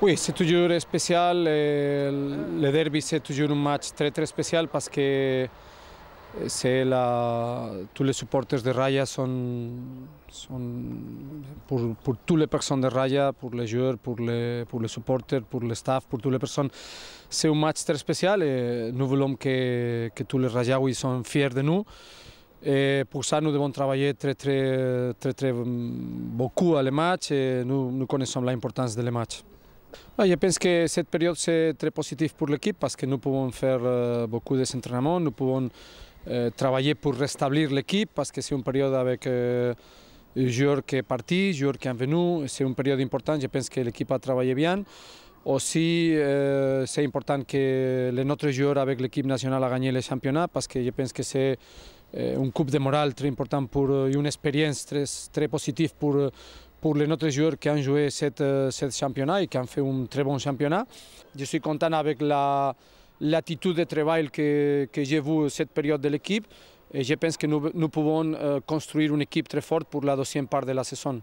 Oui, c'est toujours spécial. Le derby, c'est toujours un match très très spécial parce que c'est eh, la... tous les supporters de Raya sont, sont pour, pour, toutes les personnes de Raya, pour les joueurs, pour les, pour les supporters, pour le staff, pour toutes les personnes. C'est un match très spécial et eh, nous voulons que, que tous les Rajaouis soient fiers de nous. Et eh, pour ça, nous devons travailler très, très, très, très mm, beaucoup à les matchs et nous, nous connaissons l'importance de les matchs. Je ah, pense que cette période c'est très positif pour l'équipe parce que nous pouvons faire eh, beaucoup d'entraînements, nous pouvons eh, travailler pour restablir l'équipe parce que c'est une période avec eh, un joueur qui est parti, un joueur qui est venu, c'est une période importante, je pense que l'équipe a travaillé bien. Aussi, c'est important que les, notre joueur avec l'équipe nationale a gagné le championnat parce que je pense que c'est eh, un coup de morale très important pour eh, une expérience très, très positive pour, eh, pour les autres joueurs qui ont joué cette, cette championnat et qui ont fait un très bon championnat. Je suis content avec l'attitude de travail que, que j'ai vu cette période de l'équipe et je pense que nous, nous pouvons construire une équipe très forte pour la deuxième part de la saison.